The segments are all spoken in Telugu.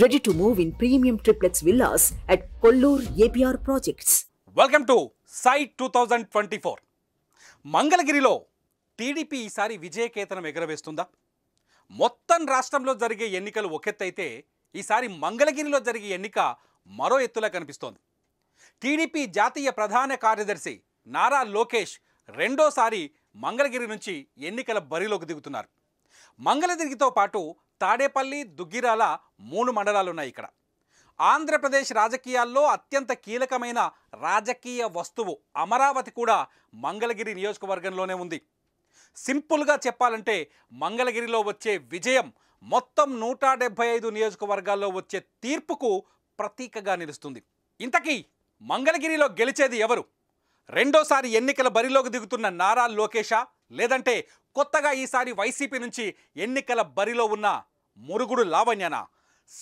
ready to move in premium triplex villas at Kollur APR projects welcome to site two thousand twenty four మంగళగిరిలో టీడీపీ ఈసారి విజయకేతనం ఎగరవేస్తుందా మొత్తం రాష్ట్రంలో జరిగే ఎన్నికలు ఒకెత్తైతే ఈసారి మంగళగిరిలో జరిగే ఎన్నిక మరో ఎత్తులా కనిపిస్తోంది టీడీపీ జాతీయ ప్రధాన కార్యదర్శి నారా లోకేష్ రెండోసారి మంగళగిరి నుంచి ఎన్నికల బరిలోకి దిగుతున్నారు మంగళగిరితో పాటు తాడేపల్లి దుగ్గిరాల మూడు మండలాలున్నాయి ఇక్కడ ఆంధ్రప్రదేశ్ రాజకీయాల్లో అత్యంత కీలకమైన రాజకీయ వస్తువు అమరావతి కూడా మంగళగిరి నియోజకవర్గంలోనే ఉంది సింపుల్గా చెప్పాలంటే మంగళగిరిలో వచ్చే విజయం మొత్తం నూట డెబ్భై ఐదు నియోజకవర్గాల్లో వచ్చే తీర్పుకు ప్రతీకగా నిలుస్తుంది ఇంతకీ మంగళగిరిలో గెలిచేది ఎవరు రెండోసారి ఎన్నికల బరిలోకి దిగుతున్న నారా లోకేషా లేదంటే కొత్తగా ఈసారి వైసీపీ నుంచి ఎన్నికల బరిలో ఉన్న మురుగుడు లావణ్యన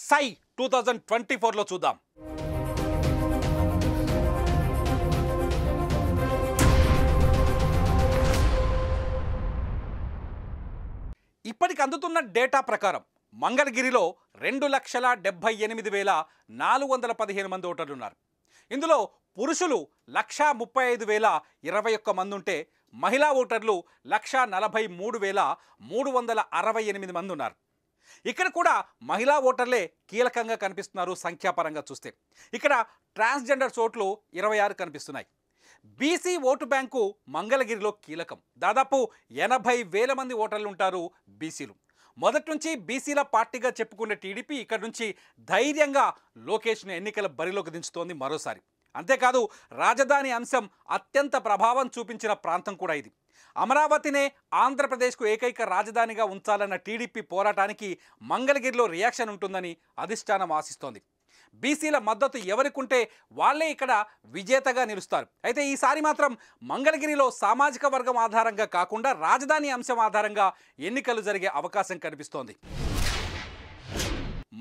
సై టూ థౌజండ్ ట్వంటీ ఫోర్లో చూద్దాం ఇప్పటికి అందుతున్న డేటా ప్రకారం మంగళగిరిలో రెండు లక్షల డెబ్బై ఎనిమిది వేల నాలుగు వందల పదిహేను మంది ఓటర్లున్నారు ఇందులో పురుషులు లక్షా ముప్పై ఐదు వేల ఇరవై ఒక్క మంది ఉంటే మహిళా ఓటర్లు లక్షా నలభై మూడు వేల మూడు వందల అరవై ఎనిమిది మంది ఉన్నారు ఇక్కడ కూడా మహిళా ఓటర్లే కీలకంగా కనిపిస్తున్నారు సంఖ్యాపరంగా చూస్తే ఇక్కడ ట్రాన్స్జెండర్స్ ఓట్లు ఇరవై ఆరు కనిపిస్తున్నాయి బీసీ ఓటు బ్యాంకు మంగళగిరిలో కీలకం దాదాపు ఎనభై వేల మంది ఓటర్లు ఉంటారు బీసీలు మొదటి నుంచి బీసీల పార్టీగా చెప్పుకునే టీడీపీ ఇక్కడ నుంచి ధైర్యంగా లోకేష్ను ఎన్నికల బరిలోకి దించుతోంది మరోసారి అంతేకాదు రాజధాని అంశం అత్యంత ప్రభావం చూపించిన ప్రాంతం కూడా ఇది అమరావతినే ఆంధ్రప్రదేశ్కు ఏకైక రాజధానిగా ఉంచాలన్న టీడీపీ పోరాటానికి మంగళగిరిలో రియాక్షన్ ఉంటుందని అధిష్టానం ఆశిస్తోంది బీసీల మద్దతు ఎవరికుంటే వాళ్లే ఇక్కడ విజేతగా నిలుస్తారు అయితే ఈసారి మాత్రం మంగళగిరిలో సామాజిక వర్గం ఆధారంగా కాకుండా రాజధాని అంశం ఆధారంగా ఎన్నికలు జరిగే అవకాశం కనిపిస్తోంది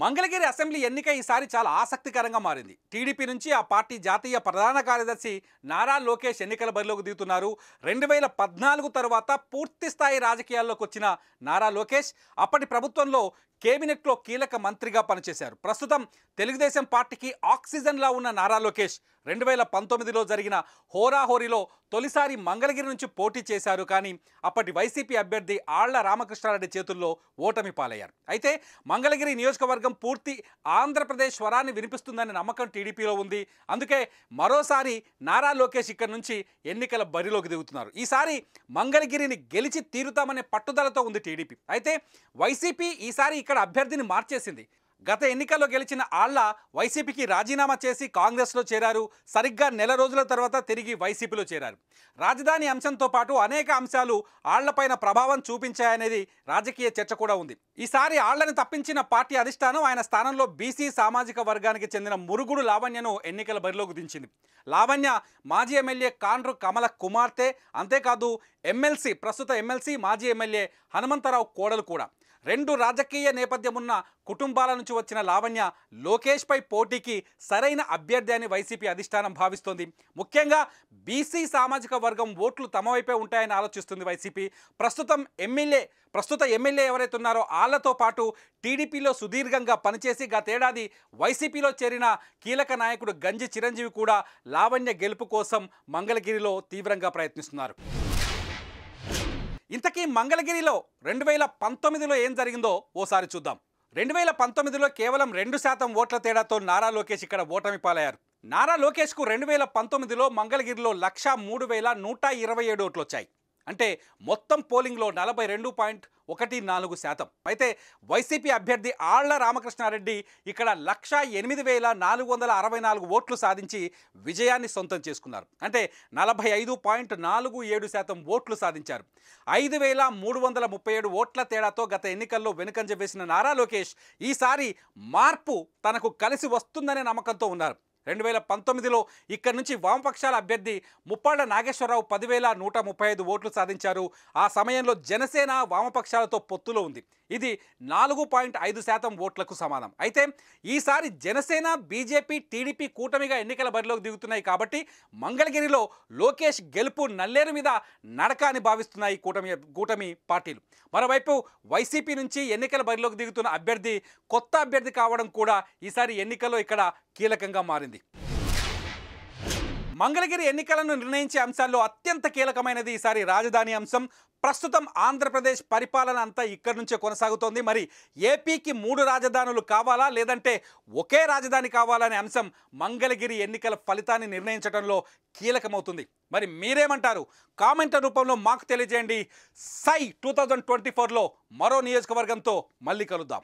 మంగళగిరి అసెంబ్లీ ఎన్నిక ఈసారి చాలా ఆసక్తికరంగా మారింది టీడీపీ నుంచి ఆ పార్టీ జాతీయ ప్రధాన కార్యదర్శి నారా లోకేష్ ఎన్నికల బరిలోకి దిగుతున్నారు రెండు వేల పద్నాలుగు తర్వాత పూర్తిస్థాయి రాజకీయాల్లోకి వచ్చిన నారా లోకేష్ అప్పటి ప్రభుత్వంలో కేబినెట్లో కీలక మంత్రిగా పనిచేశారు ప్రస్తుతం తెలుగుదేశం పార్టీకి ఆక్సిజన్లా ఉన్న నారా లోకేష్ రెండు వేల పంతొమ్మిదిలో జరిగిన హోరాహోరీలో తొలిసారి మంగళగిరి నుంచి పోటీ చేశారు కానీ అప్పటి వైసీపీ అభ్యర్థి ఆళ్ల రామకృష్ణారెడ్డి చేతుల్లో ఓటమి పాలయ్యారు అయితే మంగళగిరి నియోజకవర్గం పూర్తి ఆంధ్రప్రదేశ్ స్వరాన్ని వినిపిస్తుందనే నమ్మకం టీడీపీలో ఉంది అందుకే మరోసారి నారా లోకేష్ ఇక్కడి నుంచి ఎన్నికల బరిలోకి దిగుతున్నారు ఈసారి మంగళగిరిని గెలిచి తీరుతామనే పట్టుదలతో ఉంది టీడీపీ అయితే వైసీపీ ఈసారి ఇక్కడ అభ్యర్థిని మార్చేసింది గత ఎన్నికల్లో గెలిచిన ఆళ్ల వైసీపీకి రాజీనామా చేసి కాంగ్రెస్లో చేరారు సరిగ్గా నెల రోజుల తర్వాత తిరిగి వైసీపీలో చేరారు రాజధాని అంశంతో పాటు అనేక అంశాలు ఆళ్లపైన ప్రభావం చూపించాయనేది రాజకీయ చర్చ కూడా ఉంది ఈసారి ఆళ్లను తప్పించిన పార్టీ అధిష్టానం ఆయన స్థానంలో బీసీ సామాజిక వర్గానికి చెందిన మురుగుడు లావణ్యను ఎన్నికల బరిలోకి దించింది లావణ్య మాజీ ఎమ్మెల్యే కాండ్రు కమల కుమార్తె అంతేకాదు ఎమ్మెల్సీ ప్రస్తుత ఎమ్మెల్సీ మాజీ ఎమ్మెల్యే హనుమంతరావు కోడలు కూడా రెండు రాజకీయ నేపథ్యం ఉన్న కుటుంబాల నుంచి వచ్చిన లావణ్య లోకేష్పై పోటీకి సరైన అభ్యర్థి అని వైసీపీ అధిష్టానం భావిస్తోంది ముఖ్యంగా బీసీ సామాజిక వర్గం ఓట్లు తమ వైపే ఉంటాయని ఆలోచిస్తుంది వైసీపీ ప్రస్తుతం ఎమ్మెల్యే ప్రస్తుత ఎమ్మెల్యే ఎవరైతే ఉన్నారో వాళ్లతో పాటు టీడీపీలో సుదీర్ఘంగా పనిచేసి గతేడాది వైసీపీలో చేరిన కీలక నాయకుడు గంజి చిరంజీవి కూడా లావణ్య గెలుపు కోసం మంగళగిరిలో తీవ్రంగా ప్రయత్నిస్తున్నారు ఇంతకీ మంగళగిరిలో రెండు వేల పంతొమ్మిదిలో ఏం జరిగిందో ఓసారి చూద్దాం రెండు వేల పంతొమ్మిదిలో కేవలం రెండు శాతం ఓట్ల తేడాతో నారా లోకేష్ ఇక్కడ ఓటమి పాలయ్యారు నారా లోకేష్కు రెండు వేల పంతొమ్మిదిలో మంగళగిరిలో లక్ష మూడు వేల నూట ఇరవై ఏడు ఓట్లు వచ్చాయి అంటే మొత్తం పోలింగ్లో నలభై రెండు పాయింట్ ఒకటి నాలుగు శాతం అయితే వైసీపీ అభ్యర్థి ఆళ్ల రామకృష్ణారెడ్డి ఇక్కడ లక్ష ఎనిమిది వేల నాలుగు వందల అరవై నాలుగు ఓట్లు సాధించి విజయాన్ని సొంతం చేసుకున్నారు అంటే నలభై ఐదు పాయింట్ నాలుగు ఏడు శాతం ఓట్లు సాధించారు ఐదు వేల మూడు వందల ముప్పై ఏడు ఓట్ల తేడాతో గత ఎన్నికల్లో వెనుకంజ వేసిన నారా లోకేష్ ఈసారి మార్పు తనకు కలిసి వస్తుందనే నమ్మకంతో ఉన్నారు రెండు వేల పంతొమ్మిదిలో ఇక్కడి నుంచి వామపక్షాల అభ్యర్థి ముప్పాళ్ల నాగేశ్వరరావు పదివేల నూట ముప్పై ఐదు ఓట్లు సాధించారు ఆ సమయంలో జనసేన వామపక్షాలతో పొత్తులో ఉంది ఇది నాలుగు పాయింట్ ఐదు శాతం ఓట్లకు సమానం అయితే ఈసారి జనసేన బీజేపీ టీడీపీ కూటమిగా ఎన్నికల బరిలోకి దిగుతున్నాయి కాబట్టి మంగళగిరిలో లోకేష్ గెలుపు నల్లేరు మీద నడక అని భావిస్తున్నాయి కూటమి కూటమి పార్టీలు మరోవైపు వైసీపీ నుంచి ఎన్నికల బరిలోకి దిగుతున్న అభ్యర్థి కొత్త అభ్యర్థి కావడం కూడా ఈసారి ఎన్నికల్లో ఇక్కడ కీలకంగా మారింది మంగళగిరి ఎన్నికలను నిర్ణయించే అంశాల్లో అత్యంత కీలకమైనది ఈసారి రాజధాని అంశం ప్రస్తుతం ఆంధ్రప్రదేశ్ పరిపాలన అంతా ఇక్కడి నుంచే కొనసాగుతోంది మరి ఏపీకి మూడు రాజధానులు కావాలా లేదంటే ఒకే రాజధాని కావాలనే అంశం మంగళగిరి ఎన్నికల ఫలితాన్ని నిర్ణయించడంలో కీలకమవుతుంది మరి మీరేమంటారు కామెంట్ రూపంలో మాకు తెలియజేయండి సై టూ థౌజండ్ ట్వంటీ ఫోర్లో మరో నియోజకవర్గంతో మళ్ళీ కలుద్దాం